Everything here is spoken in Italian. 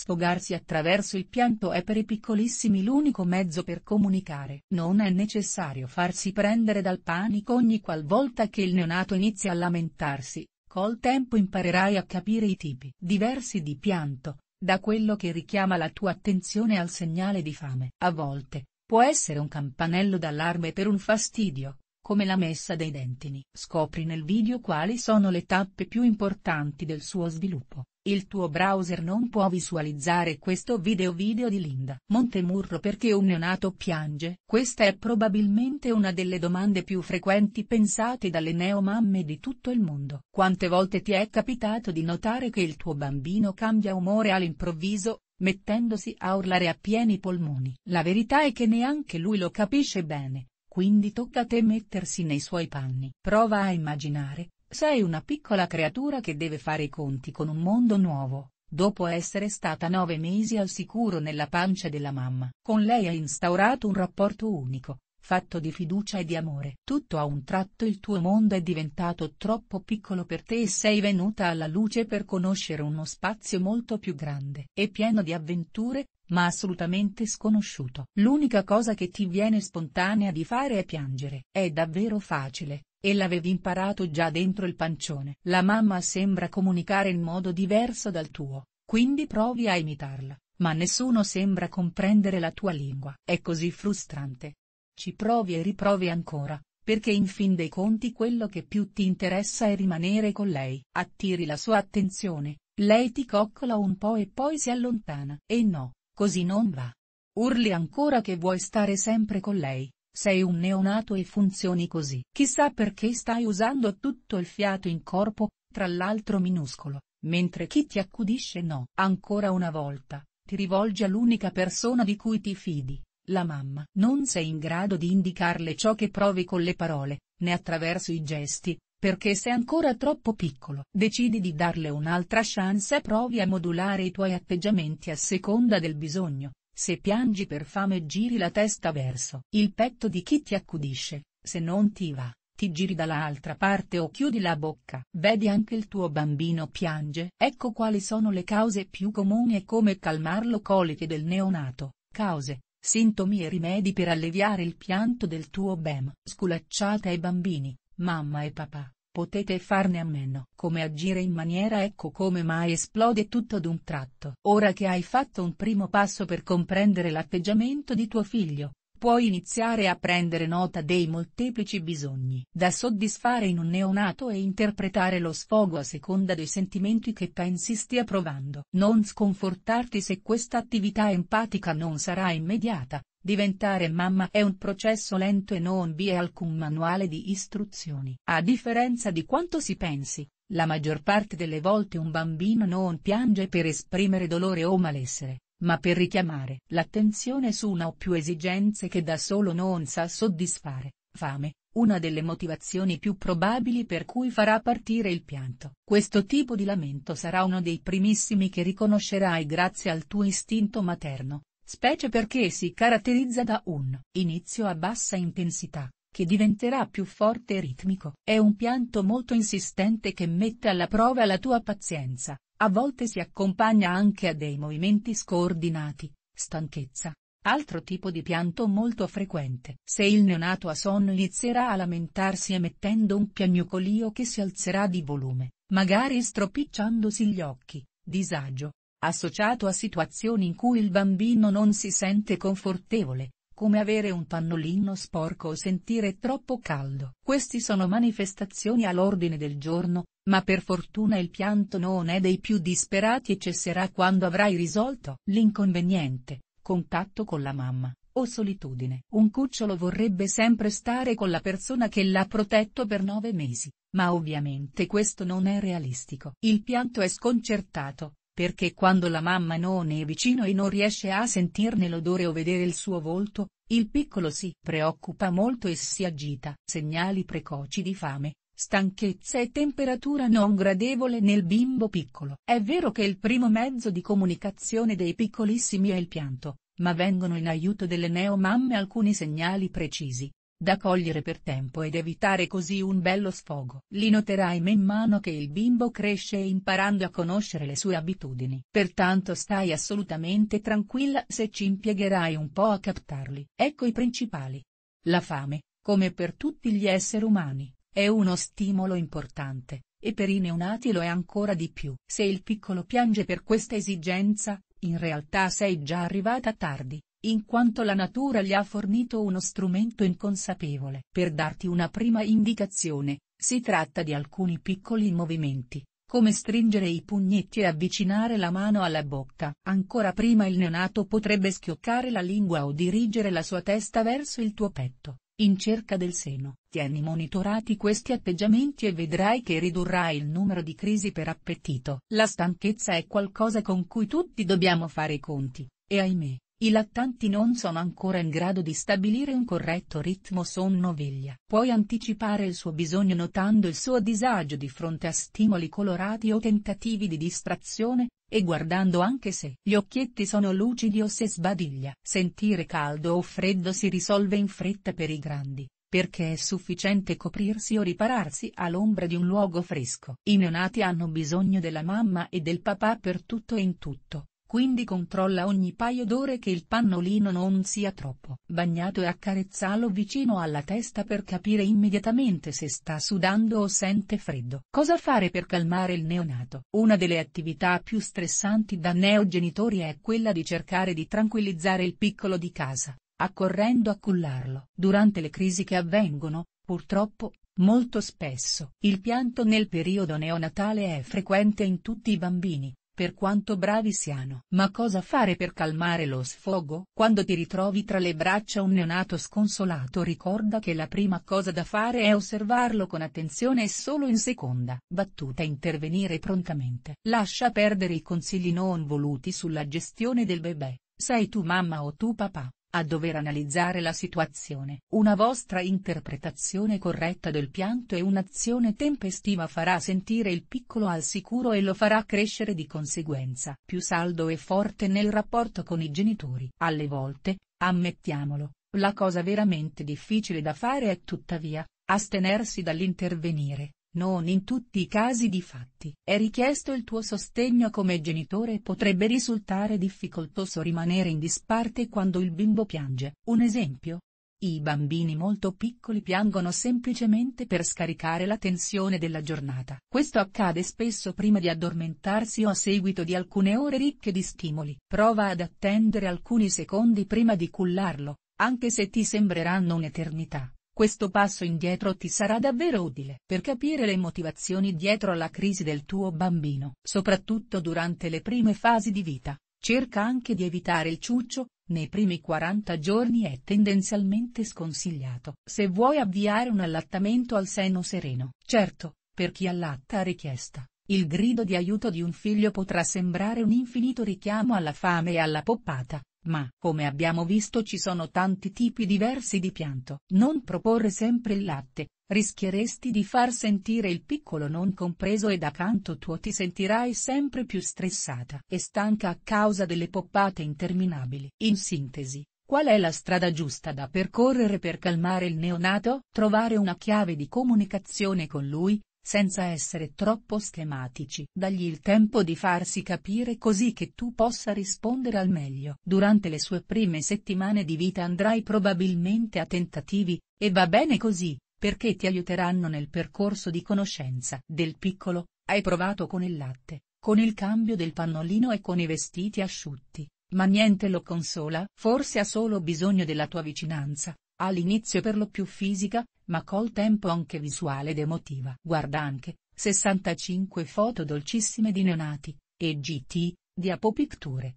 Sfogarsi attraverso il pianto è per i piccolissimi l'unico mezzo per comunicare. Non è necessario farsi prendere dal panico ogni qualvolta che il neonato inizia a lamentarsi, col tempo imparerai a capire i tipi diversi di pianto, da quello che richiama la tua attenzione al segnale di fame. A volte, può essere un campanello d'allarme per un fastidio, come la messa dei dentini. Scopri nel video quali sono le tappe più importanti del suo sviluppo. Il tuo browser non può visualizzare questo video video di Linda. Montemurro perché un neonato piange? Questa è probabilmente una delle domande più frequenti pensate dalle neomamme di tutto il mondo. Quante volte ti è capitato di notare che il tuo bambino cambia umore all'improvviso, mettendosi a urlare a pieni polmoni? La verità è che neanche lui lo capisce bene quindi tocca a te mettersi nei suoi panni. Prova a immaginare, sei una piccola creatura che deve fare i conti con un mondo nuovo, dopo essere stata nove mesi al sicuro nella pancia della mamma. Con lei hai instaurato un rapporto unico, fatto di fiducia e di amore. Tutto a un tratto il tuo mondo è diventato troppo piccolo per te e sei venuta alla luce per conoscere uno spazio molto più grande e pieno di avventure, ma assolutamente sconosciuto. L'unica cosa che ti viene spontanea di fare è piangere. È davvero facile, e l'avevi imparato già dentro il pancione. La mamma sembra comunicare in modo diverso dal tuo, quindi provi a imitarla, ma nessuno sembra comprendere la tua lingua. È così frustrante. Ci provi e riprovi ancora, perché in fin dei conti quello che più ti interessa è rimanere con lei. Attiri la sua attenzione, lei ti coccola un po' e poi si allontana. E no, Così non va. Urli ancora che vuoi stare sempre con lei, sei un neonato e funzioni così. Chissà perché stai usando tutto il fiato in corpo, tra l'altro minuscolo, mentre chi ti accudisce no. Ancora una volta, ti rivolgi all'unica persona di cui ti fidi, la mamma. Non sei in grado di indicarle ciò che provi con le parole, né attraverso i gesti, perché sei ancora troppo piccolo decidi di darle un'altra chance e provi a modulare i tuoi atteggiamenti a seconda del bisogno, se piangi per fame giri la testa verso il petto di chi ti accudisce, se non ti va, ti giri dall'altra parte o chiudi la bocca. Vedi anche il tuo bambino piange. Ecco quali sono le cause più comuni e come calmarlo coliche del neonato, cause, sintomi e rimedi per alleviare il pianto del tuo bem. Sculacciate ai bambini, Mamma e papà, potete farne a meno. Come agire in maniera ecco come mai esplode tutto d'un tratto. Ora che hai fatto un primo passo per comprendere l'atteggiamento di tuo figlio, puoi iniziare a prendere nota dei molteplici bisogni da soddisfare in un neonato e interpretare lo sfogo a seconda dei sentimenti che pensi stia provando. Non sconfortarti se questa attività empatica non sarà immediata, Diventare mamma è un processo lento e non vi è alcun manuale di istruzioni. A differenza di quanto si pensi, la maggior parte delle volte un bambino non piange per esprimere dolore o malessere, ma per richiamare l'attenzione su una o più esigenze che da solo non sa soddisfare, fame, una delle motivazioni più probabili per cui farà partire il pianto. Questo tipo di lamento sarà uno dei primissimi che riconoscerai grazie al tuo istinto materno, specie perché si caratterizza da un inizio a bassa intensità, che diventerà più forte e ritmico. È un pianto molto insistente che mette alla prova la tua pazienza, a volte si accompagna anche a dei movimenti scoordinati, stanchezza. Altro tipo di pianto molto frequente. Se il neonato a sonno inizierà a lamentarsi emettendo un piagnucolio che si alzerà di volume, magari stropicciandosi gli occhi, disagio, associato a situazioni in cui il bambino non si sente confortevole, come avere un pannolino sporco o sentire troppo caldo. Questi sono manifestazioni all'ordine del giorno, ma per fortuna il pianto non è dei più disperati e cesserà quando avrai risolto l'inconveniente, contatto con la mamma o solitudine. Un cucciolo vorrebbe sempre stare con la persona che l'ha protetto per nove mesi, ma ovviamente questo non è realistico. Il pianto è sconcertato, perché quando la mamma non è vicino e non riesce a sentirne l'odore o vedere il suo volto, il piccolo si preoccupa molto e si agita. Segnali precoci di fame, stanchezza e temperatura non gradevole nel bimbo piccolo. È vero che il primo mezzo di comunicazione dei piccolissimi è il pianto, ma vengono in aiuto delle neomamme alcuni segnali precisi, da cogliere per tempo ed evitare così un bello sfogo. Li noterai man mano che il bimbo cresce imparando a conoscere le sue abitudini. Pertanto stai assolutamente tranquilla se ci impiegherai un po' a captarli. Ecco i principali. La fame, come per tutti gli esseri umani, è uno stimolo importante, e per i neonati lo è ancora di più. Se il piccolo piange per questa esigenza, in realtà sei già arrivata tardi in quanto la natura gli ha fornito uno strumento inconsapevole. Per darti una prima indicazione, si tratta di alcuni piccoli movimenti, come stringere i pugnetti e avvicinare la mano alla bocca. Ancora prima il neonato potrebbe schioccare la lingua o dirigere la sua testa verso il tuo petto, in cerca del seno. Tieni monitorati questi atteggiamenti e vedrai che ridurrai il numero di crisi per appetito. La stanchezza è qualcosa con cui tutti dobbiamo fare i conti, e ahimè, i lattanti non sono ancora in grado di stabilire un corretto ritmo sonno-veglia. Puoi anticipare il suo bisogno notando il suo disagio di fronte a stimoli colorati o tentativi di distrazione, e guardando anche se gli occhietti sono lucidi o se sbadiglia. Sentire caldo o freddo si risolve in fretta per i grandi, perché è sufficiente coprirsi o ripararsi all'ombra di un luogo fresco. I neonati hanno bisogno della mamma e del papà per tutto e in tutto, quindi controlla ogni paio d'ore che il pannolino non sia troppo bagnato e accarezzalo vicino alla testa per capire immediatamente se sta sudando o sente freddo. Cosa fare per calmare il neonato? Una delle attività più stressanti da neogenitori è quella di cercare di tranquillizzare il piccolo di casa, accorrendo a cullarlo. Durante le crisi che avvengono, purtroppo, molto spesso, il pianto nel periodo neonatale è frequente in tutti i bambini per quanto bravi siano. Ma cosa fare per calmare lo sfogo? Quando ti ritrovi tra le braccia un neonato sconsolato ricorda che la prima cosa da fare è osservarlo con attenzione e solo in seconda battuta intervenire prontamente. Lascia perdere i consigli non voluti sulla gestione del bebè, sei tu mamma o tu papà a dover analizzare la situazione. Una vostra interpretazione corretta del pianto e un'azione tempestiva farà sentire il piccolo al sicuro e lo farà crescere di conseguenza. Più saldo e forte nel rapporto con i genitori. Alle volte, ammettiamolo, la cosa veramente difficile da fare è tuttavia, astenersi dall'intervenire, non in tutti i casi di fatti è richiesto il tuo sostegno come genitore e potrebbe risultare difficoltoso rimanere in disparte quando il bimbo piange. Un esempio? I bambini molto piccoli piangono semplicemente per scaricare la tensione della giornata. Questo accade spesso prima di addormentarsi o a seguito di alcune ore ricche di stimoli. Prova ad attendere alcuni secondi prima di cullarlo, anche se ti sembreranno un'eternità. Questo passo indietro ti sarà davvero utile per capire le motivazioni dietro alla crisi del tuo bambino, soprattutto durante le prime fasi di vita. Cerca anche di evitare il ciuccio, nei primi 40 giorni è tendenzialmente sconsigliato. Se vuoi avviare un allattamento al seno sereno, certo, per chi allatta a richiesta, il grido di aiuto di un figlio potrà sembrare un infinito richiamo alla fame e alla poppata, ma, come abbiamo visto ci sono tanti tipi diversi di pianto, non proporre sempre il latte, rischieresti di far sentire il piccolo non compreso e da canto tuo ti sentirai sempre più stressata e stanca a causa delle poppate interminabili. In sintesi, qual è la strada giusta da percorrere per calmare il neonato? Trovare una chiave di comunicazione con lui, senza essere troppo schematici. Dagli il tempo di farsi capire così che tu possa rispondere al meglio. Durante le sue prime settimane di vita andrai probabilmente a tentativi, e va bene così, perché ti aiuteranno nel percorso di conoscenza. Del piccolo, hai provato con il latte, con il cambio del pannolino e con i vestiti asciutti, ma niente lo consola. Forse ha solo bisogno della tua vicinanza, all'inizio per lo più fisica, ma col tempo anche visuale ed emotiva. Guarda anche, 65 foto dolcissime di neonati, e GT, di apopicture,